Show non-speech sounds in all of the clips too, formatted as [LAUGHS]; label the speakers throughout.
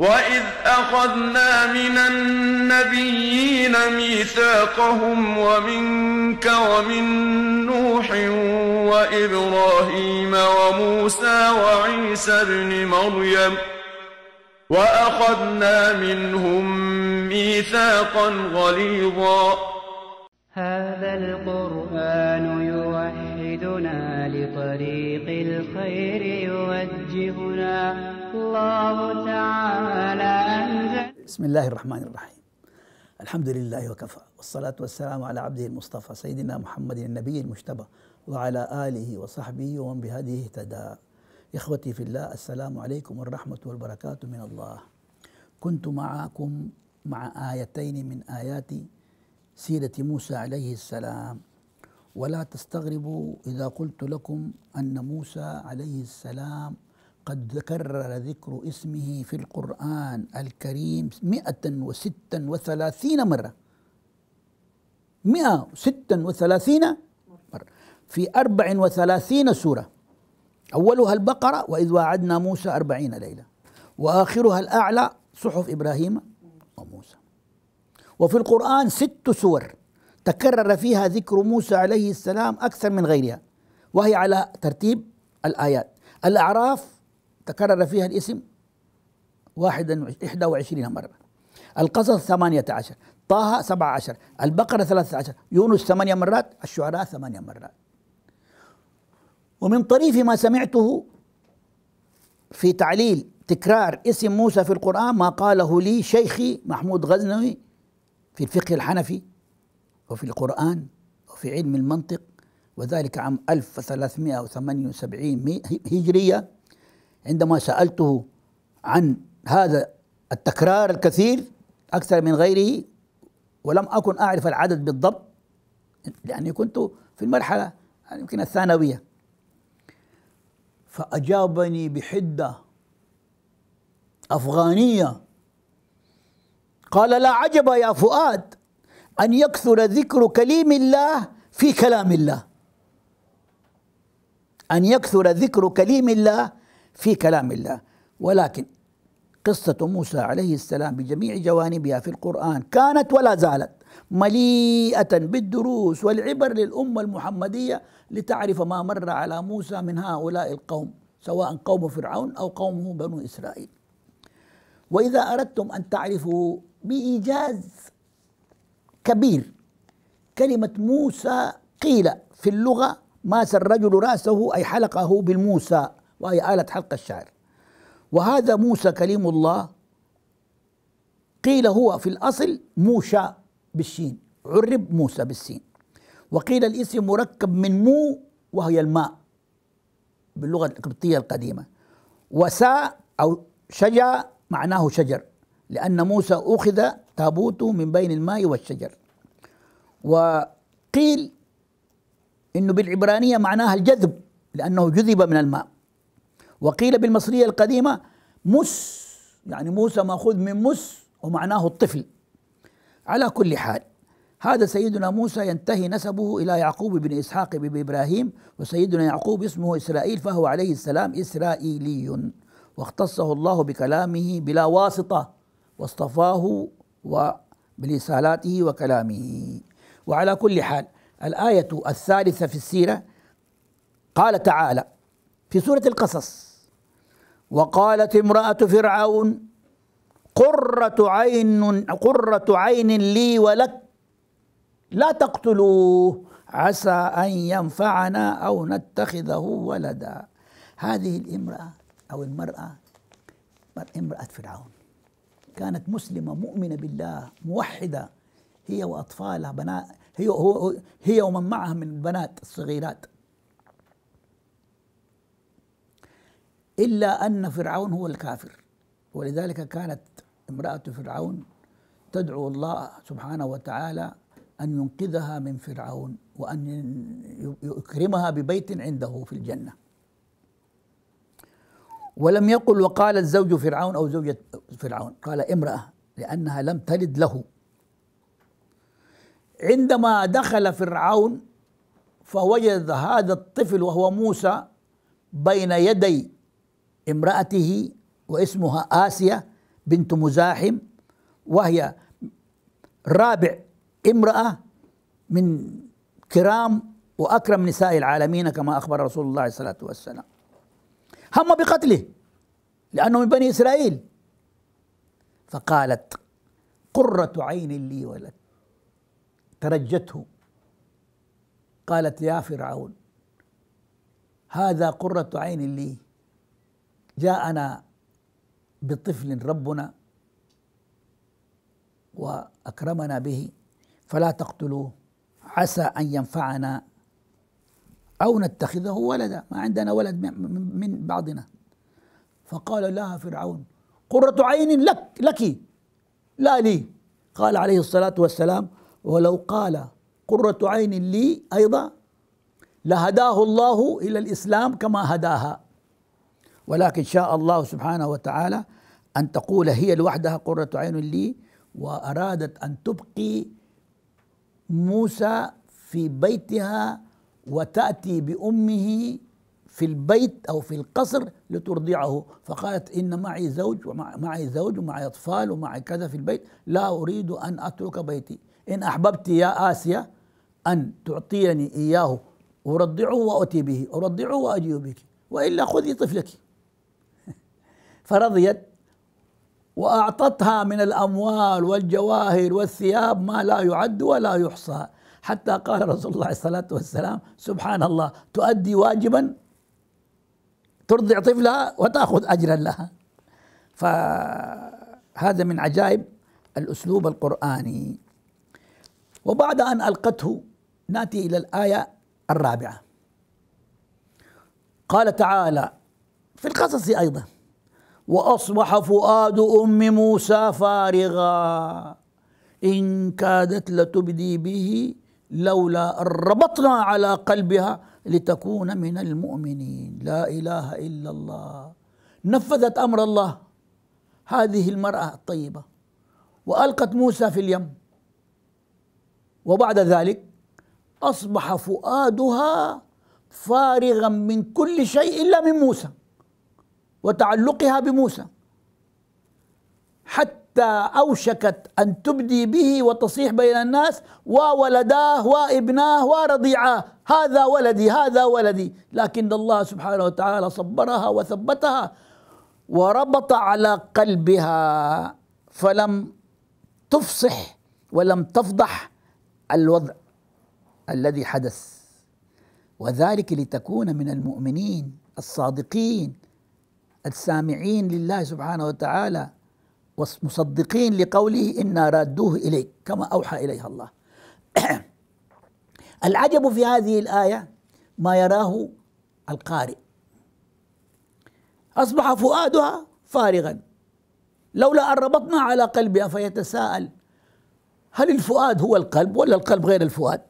Speaker 1: وَإِذْ أَخَذْنَا مِنَ النَّبِيِّينَ مِيثَاقَهُمْ وَمِنْكَ وَمِنْ نُوحٍ وَإِبْرَاهِيمَ وَمُوسَى وَعِيسَى ابْنِ مَرْيَمَ وَأَخَذْنَا مِنْهُمْ مِيثَاقًا غَلِيظًا هَذَا الْقُرْآنُ يُوحِي يرشدنا لطريق الخير يوجهنا
Speaker 2: الله تعالى
Speaker 1: أنزل
Speaker 2: بسم الله الرحمن الرحيم الحمد لله وكفى والصلاة والسلام على عبده المصطفى سيدنا محمد النبي المجتبى وعلى آله وصحبه ومن بهذه اهتدى إخوتي في الله السلام عليكم والرحمة والبركات من الله كنت معكم مع آيتين من آيات سيرة موسى عليه السلام ولا تستغربوا إذا قلت لكم أن موسى عليه السلام قد تكرر ذكر اسمه في القرآن الكريم مئة وستة وثلاثين مرة مئة وستة وثلاثين مرة في أربع وثلاثين سورة أولها البقرة وإذ واعدنا موسى أربعين ليلة وآخرها الأعلى صحف إبراهيم وموسى وفي القرآن ست سور تكرر فيها ذكر موسى عليه السلام أكثر من غيرها وهي على ترتيب الآيات الأعراف تكرر فيها الاسم واحدا 21 مرة القصص 18 طه 17 البقرة 13 يونس 8 مرات الشعراء 8 مرات ومن طريف ما سمعته في تعليل تكرار اسم موسى في القرآن ما قاله لي شيخي محمود غزنوي في الفقه الحنفي وفي القرآن وفي علم المنطق وذلك عام 1378 هجرية عندما سألته عن هذا التكرار الكثير أكثر من غيره ولم أكن أعرف العدد بالضبط لأني كنت في المرحلة يعني يمكن الثانوية فأجابني بحدة أفغانية قال لا عجب يا فؤاد أن يكثر ذكر كليم الله في كلام الله أن يكثر ذكر كليم الله في كلام الله ولكن قصة موسى عليه السلام بجميع جوانبها في القرآن كانت ولا زالت مليئة بالدروس والعبر للأمة المحمدية لتعرف ما مر على موسى من هؤلاء القوم سواء قوم فرعون أو قومه بنو إسرائيل وإذا أردتم أن تعرفوا بإيجاز كبير كلمة موسى قيل في اللغة ماس الرجل رأسه أي حلقه بالموسى وهي آلة حلق الشعر وهذا موسى كليم الله قيل هو في الأصل موشى بالشين عرب موسى بالسين وقيل الاسم مركب من مو وهي الماء باللغة القبطية القديمة وساء أو شجا معناه شجر لأن موسى أخذ تابوته من بين الماء والشجر وقيل انه بالعبرانيه معناها الجذب لانه جذب من الماء وقيل بالمصريه القديمه مس يعني موسى ماخوذ من مس ومعناه الطفل على كل حال هذا سيدنا موسى ينتهي نسبه الى يعقوب بن اسحاق بن ابراهيم وسيدنا يعقوب اسمه اسرائيل فهو عليه السلام اسرائيلي واختصه الله بكلامه بلا واسطه واصطفاه وبرسالاته وكلامه وعلى كل حال الآية الثالثة في السيرة قال تعالى في سورة القصص وقالت امرأة فرعون قرة عين قرة عين لي ولك لا تقتلوه عسى أن ينفعنا أو نتخذه ولدا هذه الامرأة أو المرأة امرأة فرعون كانت مسلمة مؤمنة بالله موحدة هي وأطفالها بنات هي هو هي ومن معها من البنات الصغيرات إلا أن فرعون هو الكافر ولذلك كانت امرأة فرعون تدعو الله سبحانه وتعالى أن ينقذها من فرعون وأن يكرمها ببيت عنده في الجنة ولم يقل وقال الزوج فرعون أو زوجة فرعون قال امرأة لأنها لم تلد له عندما دخل فرعون فوجد هذا الطفل وهو موسى بين يدي امرأته واسمها اسيا بنت مزاحم وهي رابع امرأة من كرام وأكرم نساء العالمين كما أخبر رسول الله صلى الله عليه وسلم هم بقتله لأنه من بني إسرائيل فقالت قرة عين لي ولك ترجته قالت يا فرعون هذا قرة عين لي جاءنا بطفل ربنا وأكرمنا به فلا تقتلوه عسى أن ينفعنا أو نتخذه ولدا ما عندنا ولد من بعضنا فقال لها فرعون قرة عين لك لك لا لي قال عليه الصلاة والسلام ولو قال قرة عين لي أيضا لهداه الله إلى الإسلام كما هداها ولكن شاء الله سبحانه وتعالى أن تقول هي لوحدها قرة عين لي وأرادت أن تبقي موسى في بيتها وتأتي بأمه في البيت أو في القصر لترضعه فقالت إن معي زوج ومعي زوج ومعي أطفال ومعي كذا في البيت لا أريد أن أترك بيتي إن أحببت يا آسيا أن تعطيني إياه أرضعه وأتي به أرضعه وأجي بك وإلا خذي طفلك [LAUGHS] فرضيت وأعطتها من الأموال والجواهر والثياب ما لا يعد ولا يحصى حتى قال رسول الله عليه الصلاة والسلام سبحان الله تؤدي واجبا ترضع طفلها وتأخذ أجرا لها فهذا من عجائب الأسلوب القرآني وبعد أن ألقته ناتي إلى الآية الرابعة قال تعالى في القصص أيضا وأصبح فؤاد أم موسى فارغا إن كادت لتبدي به لولا ربطنا على قلبها لتكون من المؤمنين لا اله الا الله نفذت امر الله هذه المراه الطيبه والقت موسى في اليم وبعد ذلك اصبح فؤادها فارغا من كل شيء الا من موسى وتعلقها بموسى حتى حتى أوشكت أن تبدي به وتصيح بين الناس وولداه وابناه ورضيعاه هذا ولدي هذا ولدي لكن الله سبحانه وتعالى صبرها وثبتها وربط على قلبها فلم تفصح ولم تفضح الوضع الذي حدث وذلك لتكون من المؤمنين الصادقين السامعين لله سبحانه وتعالى ومصدقين لقوله إنا رادوه إليك كما أوحى إليها الله [CLEARS THROAT] العجب في هذه الآية ما يراه القارئ أصبح فؤادها فارغا لولا أن ربطنا على قلبها فيتساءل هل الفؤاد هو القلب ولا القلب غير الفؤاد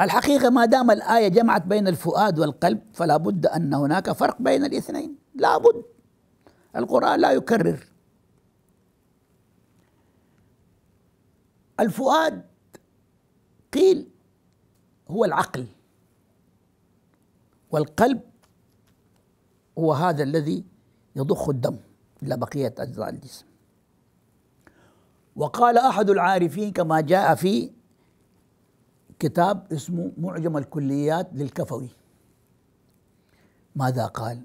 Speaker 2: الحقيقة ما دام الآية جمعت بين الفؤاد والقلب فلا بد أن هناك فرق بين الاثنين لا بد القرآن لا يكرر الفؤاد قيل هو العقل والقلب هو هذا الذي يضخ الدم إلى بقية أجزاء الجسم وقال أحد العارفين كما جاء في كتاب اسمه معجم الكليات للكفوي ماذا قال؟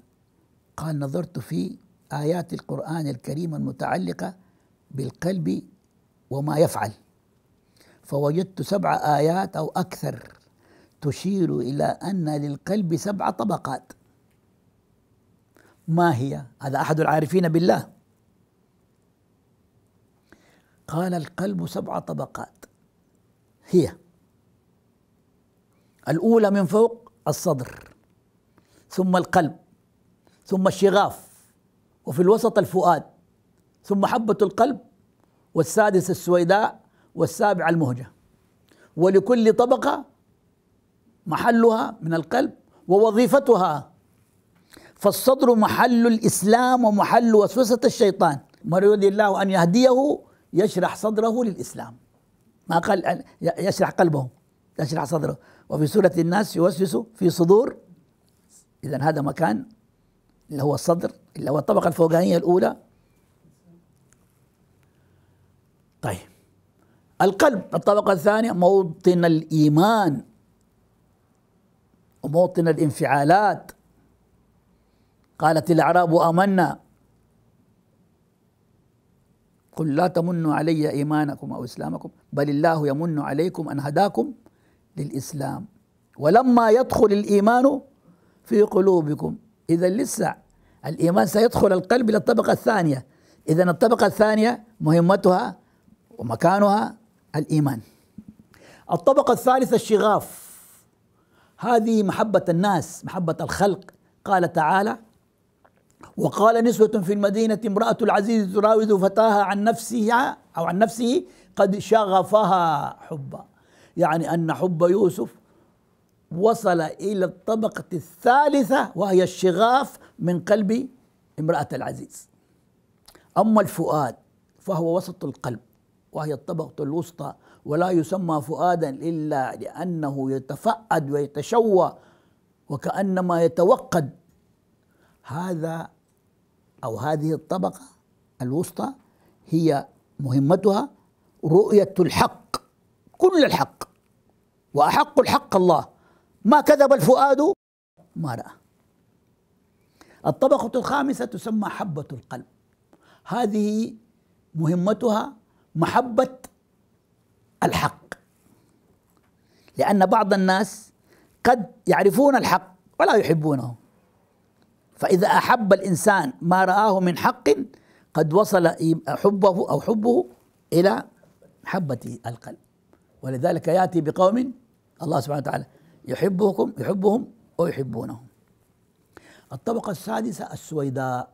Speaker 2: قال نظرت في آيات القرآن الكريم المتعلقة بالقلب وما يفعل فوجدت سبع آيات أو أكثر تشير إلى أن للقلب سبع طبقات ما هي؟ هذا أحد العارفين بالله قال القلب سبع طبقات هي الأولى من فوق الصدر ثم القلب ثم الشغاف وفي الوسط الفؤاد ثم حبة القلب والسادس السويداء والسابع المهجة ولكل طبقة محلها من القلب ووظيفتها فالصدر محل الإسلام ومحل وسوسة الشيطان من يريد الله أن يهديه يشرح صدره للإسلام ما قال يشرح قلبه يشرح صدره وفي سورة الناس يوسوس في صدور إذا هذا مكان اللي هو الصدر اللي هو الطبقة الفوقانية الأولى طيب القلب الطبقة الثانية موطن الإيمان وموطن الانفعالات قالت الأعراب آمنا قل لا تمنوا علي إيمانكم أو إسلامكم بل الله يمن عليكم أن هداكم للإسلام ولما يدخل الإيمان في قلوبكم إذا لسه الإيمان سيدخل القلب إلى الطبقة الثانية إذا الطبقة الثانية مهمتها ومكانها الإيمان الطبقة الثالثة الشغاف هذه محبة الناس محبة الخلق قال تعالى وقال نسوة في المدينة امرأة العزيز تراود فتاها عن نفسها أو عن نفسه قد شغفها حبا يعني أن حب يوسف وصل إلى الطبقة الثالثة وهي الشغاف من قلب امرأة العزيز أما الفؤاد فهو وسط القلب وهي الطبقة الوسطى ولا يسمى فؤادا إلا لأنه يتفأد ويتشوى وكأنما يتوقد هذا أو هذه الطبقة الوسطى هي مهمتها رؤية الحق كل الحق وأحق الحق الله ما كذب الفؤاد ما رأى الطبقة الخامسة تسمى حبة القلب هذه مهمتها محبة الحق لأن بعض الناس قد يعرفون الحق ولا يحبونه فإذا أحب الإنسان ما رآه من حق قد وصل حبه أو حبه إلى حبة القلب ولذلك يأتي بقوم الله سبحانه وتعالى يحبكم يحبهم ويحبونهم الطبقة السادسة السويداء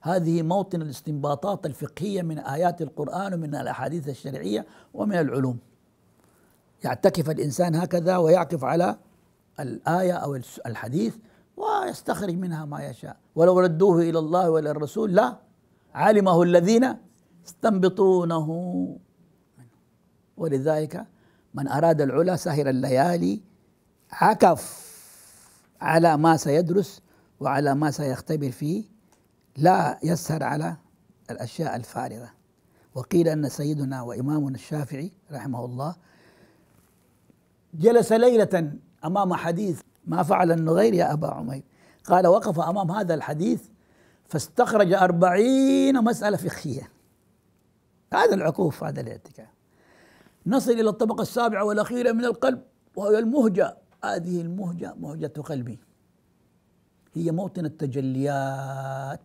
Speaker 2: هذه موطن الاستنباطات الفقهية من آيات القرآن ومن الأحاديث الشرعية ومن العلوم يعتكف الإنسان هكذا ويعكف على الآية أو الحديث ويستخرج منها ما يشاء ولو ردوه إلى الله وإلى الرسول لا علمه الذين استنبطونه ولذلك من أراد العلا سهر الليالي عكف على ما سيدرس وعلى ما سيختبر فيه لا يسهر على الأشياء الفارغة وقيل أن سيدنا وإمامنا الشافعي رحمه الله جلس ليلة أمام حديث ما فعل النغير يا أبا عمير قال وقف أمام هذا الحديث فاستخرج أربعين مسألة فقهية هذا العكوف هذا الاعتكاف نصل إلى الطبقة السابعة والأخيرة من القلب وهي المهجة هذه المهجة مهجة قلبي هي موطن التجليات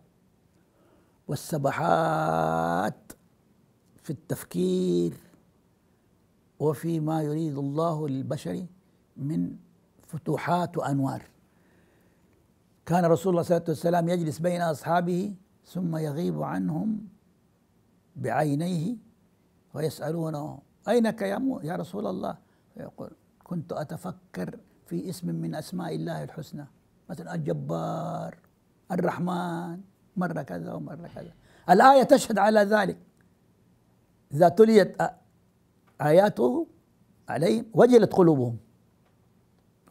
Speaker 2: والسبحات في التفكير وفي ما يريد الله للبشر من فتوحات وأنوار كان رسول الله صلى الله عليه وسلم يجلس بين أصحابه ثم يغيب عنهم بعينيه ويسألونه أينك يا, يا رسول الله فيقول كنت أتفكر في اسم من أسماء الله الحسنى مثلا الجبار الرحمن مرة كذا ومرة كذا الآية تشهد على ذلك إذا تليت آياته عليهم وجلت قلوبهم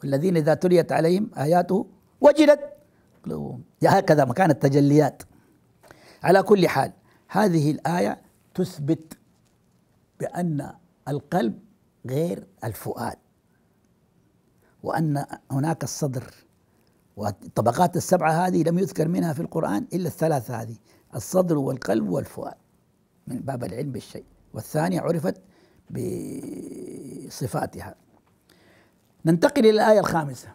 Speaker 2: الذين إذا تليت عليهم آياته وجلت قلوبهم هكذا مكان التجليات على كل حال هذه الآية تثبت بأن القلب غير الفؤاد وأن هناك الصدر والطبقات السبعة هذه لم يذكر منها في القرآن إلا الثلاثة هذه الصدر والقلب والفؤاد من باب العلم بالشيء والثانية عرفت بصفاتها ننتقل إلى الآية الخامسة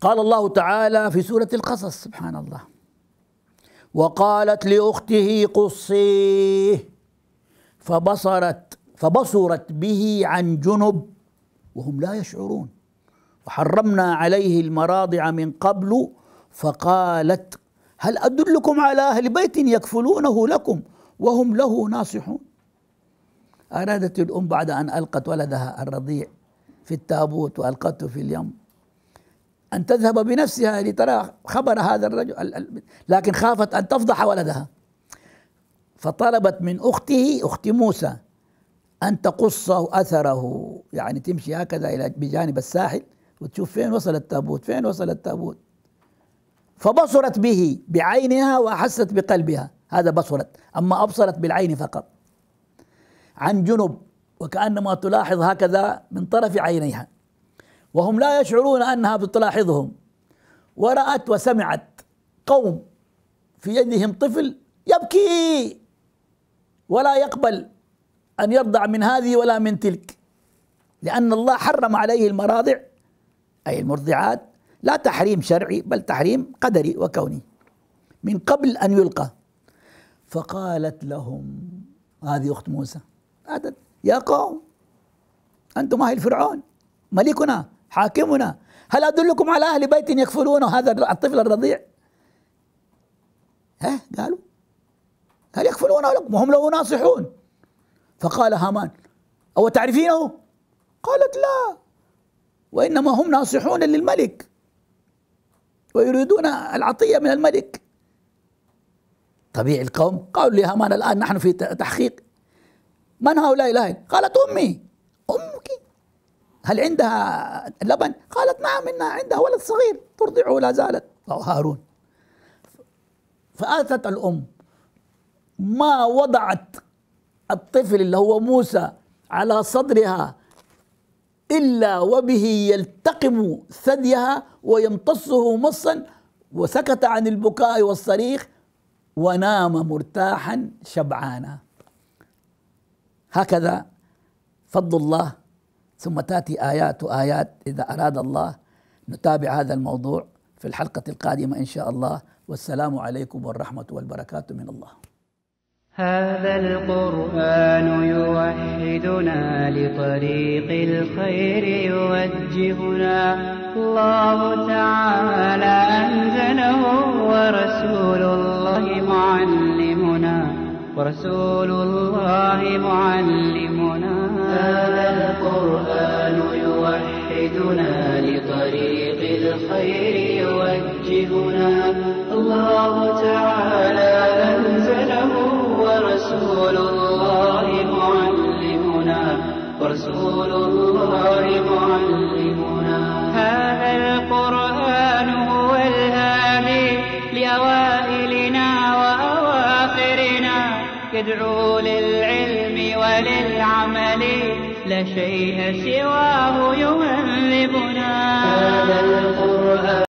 Speaker 2: قال الله تعالى في سورة القصص سبحان الله وقالت لأخته قصيه فبصرت فبصرت به عن جنب وهم لا يشعرون وحرمنا عليه المراضع من قبل فقالت هل أدلكم على أهل بيت يكفلونه لكم وهم له ناصحون أرادت الأم بعد أن ألقت ولدها الرضيع في التابوت وألقته في اليم أن تذهب بنفسها لترى خبر هذا الرجل لكن خافت أن تفضح ولدها فطلبت من أخته أخت موسى أن تقصه أثره يعني تمشي هكذا إلى بجانب الساحل وتشوف فين وصل التابوت فين وصل التابوت فبصرت به بعينها وأحست بقلبها هذا بصرت أما أبصرت بالعين فقط عن جنب وكأنما تلاحظ هكذا من طرف عينيها وهم لا يشعرون أنها بتلاحظهم ورأت وسمعت قوم في يدهم طفل يبكي ولا يقبل أن يرضع من هذه ولا من تلك لأن الله حرم عليه المراضع أي المرضعات لا تحريم شرعي بل تحريم قدري وكوني من قبل أن يلقى فقالت لهم هذه أخت موسى يا قوم أنتم أهل فرعون ملكنا حاكمنا هل أدلكم على أهل بيت يكفلون هذا الطفل الرضيع ها قالوا هل يكفلون لكم وهم له ناصحون فقال هامان أو تعرفينه؟ قالت لا وإنما هم ناصحون للملك ويريدون العطية من الملك طبيعي القوم قالوا لهامان الآن نحن في تحقيق من هؤلاء الأهل؟ قالت أمي أمك هل عندها لبن؟ قالت نعم إنها عندها ولد صغير ترضعه لا زالت أو هارون فآتت الأم ما وضعت الطفل اللي هو موسى على صدرها إلا وبه يلتقم ثديها ويمتصه مصا وسكت عن البكاء والصريخ ونام مرتاحا شبعانا هكذا فضل الله ثم تاتي ايات وايات اذا اراد الله نتابع هذا الموضوع في الحلقه القادمه ان شاء الله والسلام عليكم والرحمه والبركات من الله
Speaker 1: هذا القرآن يوحدنا لطريق الخير يوجهنا الله تعالى أنزله ورسول الله معلمنا ورسول الله معلمنا هذا القرآن يوحدنا لطريق الخير يوجهنا الله تعالى أنزله رسول الله معلمنا هذا القرآن هو الهادي لأوائلنا وأواخرنا يدعو للعلم وللعمل
Speaker 2: لا شيء سواه يهذبنا هذا القرآن